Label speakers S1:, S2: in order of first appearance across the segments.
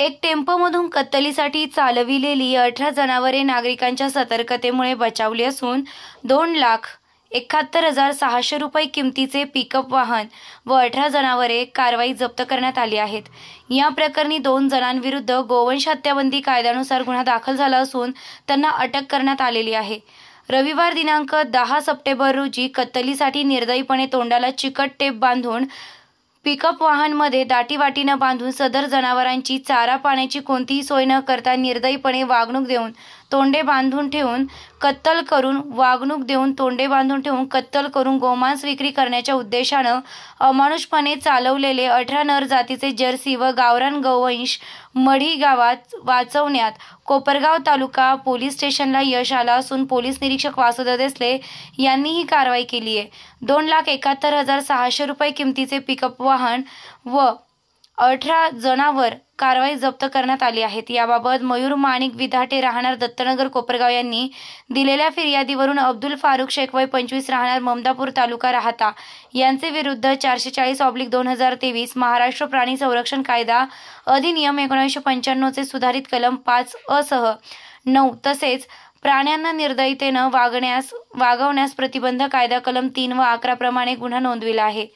S1: एक टेम्पोमधून कत्तलीसाठी चालविलेली अठरा जनावरे नागरिकांच्या सतर्कतेमुळे बचावली असून दोन लाख एकाहत्तर हजार सहाशे रुपये किमतीचे पिकअप वाहन व अठरा जनावरे कारवाई जप्त करण्यात आली आहेत या प्रकरणी दोन जणांविरुद्ध गोवंश हत्याबंदी कायद्यानुसार गुन्हा दाखल झाला असून त्यांना अटक करण्यात आलेली आहे रविवार दिनांक दहा सप्टेंबर रोजी कत्तलीसाठी निर्दयीपणे तोंडाला चिकट टेप बांधून पिकअप वाहनमध्ये दाटीवाटीनं बांधून सदर जनावरांची चारा पाण्याची कोणतीही सोय न करता निर्दयीपणे वागणूक देऊन तोंडे बांधून ठेवून कत्तल करून वागणूक देऊन तोंडे बांधून ठेवून कत्तल करून गोमांस विक्री करण्याच्या उद्देशानं अमानुषपणे चालवलेले अठरा नर जातीचे जर्सी व गावरान गौवंश मढी गावात वाचवण्यात कोपरगाव तालुका पोलीस स्टेशनला यश आला असून पोलीस निरीक्षक वासुदा देसले यांनी ही कारवाई केली आहे दोन लाख एकाहत्तर हजार सहाशे रुपये किमतीचे पिकअप वाहन व अठरा जणांवर कारवाई जप्त करण्यात आली आहेत याबाबत मयूर माणिक विधाटे राहणार दत्तनगर कोपरगाव यांनी दिलेल्या फिर्यादीवरून अब्दुल फारुख शेखवय पंचवीस राहणार ममदापूर तालुका राहता यांचे विरुद्ध चारशे चाळीस ऑब्लिक दोन हजार तेवीस महाराष्ट्र प्राणी संरक्षण कायदा अधिनियम एकोणीसशे पंच्याण्णवचे सुधारित कलम पाच असह नऊ तसेच प्राण्यांना निर्दयतेनं वागण्यास वागवण्यास प्रतिबंध कायदा कलम तीन व अकरा प्रमाणे गुन्हा नोंदविला आहे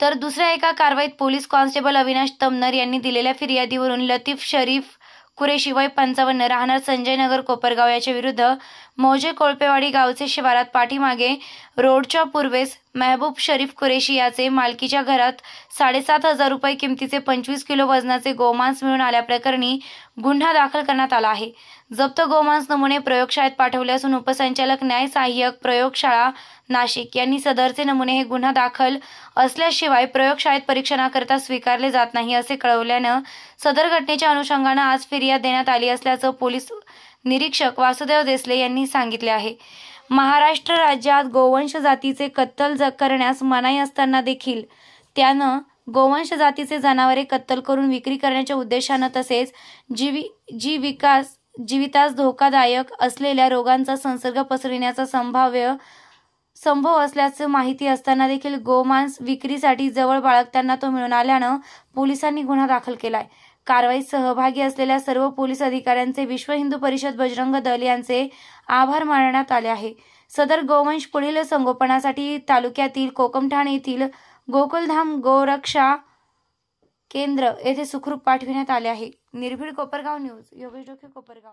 S1: तर दुसऱ्या एका कारवाईत पोलीस कॉन्स्टेबल अविनाश तमनर यांनी दिलेल्या फिर्यादीवरून लतीफ शरीफ कुरेशी वय पंचावन्न राहणार संजय नगर कोपरगाव याच्या विरुद्ध मौजे कोळपेवाडी गावचे शिवारात पाठीमागे रोडच्या पूर्वेस मेहबूब शरीफ कुरेशी याचे मालकीच्या घरात साडेसात हजार रुपये किमतीचे पंचवीस किलो वजनाचे गोमांस मिळून आल्याप्रकरणी गुन्हा दाखल करण्यात आला आहे जप्त गोमांस नमुने प्रयोगशाळेत पाठवले असून उपसंचालक सहाय्यक प्रयोगशाळा नाशिक यांनी सदरचे नमुने हे गुन्हा दाखल असल्याशिवाय प्रयोगशाळेत परीक्षणाकरता स्वीकारले जात नाही असे कळवल्यानं सदर घटनेच्या अनुषंगानं आज फिर्याद देण्यात आली असल्याचं पोलीस निरीक्षक वासुदेव देसले यांनी सांगितले आहे महाराष्ट्र राज्यात गोवंश जातीचे कत्तल करण्यास मनाई असताना देखील त्यानं गोवंश जातीचे जनावरे कत्तल करून विक्री करण्याच्या उद्देशानं तसेच जीवी जी विकास जीवितास धोकादायक असलेल्या रोगांचा संसर्ग पसरविण्याचा संभाव्य संभव असल्याचं माहिती असताना देखील गोमांस विक्रीसाठी जवळ बाळगताना तो मिळून आल्यानं पोलिसांनी गुन्हा दाखल केलाय कारवाईत सहभागी असलेल्या सर्व पोलीस अधिकाऱ्यांचे विश्व हिंदू परिषद बजरंग दल यांचे आभार मानण्यात आले आहे सदर गोवंश पुढील संगोपनासाठी तालुक्यातील कोकमठाण येथील गोकुलधाम गोरक्षा केंद्र येथे सुखरूप पाठविण्यात आले आहे निर्भीड कोपरगाव न्यूज योगेश डोके कोपरगाव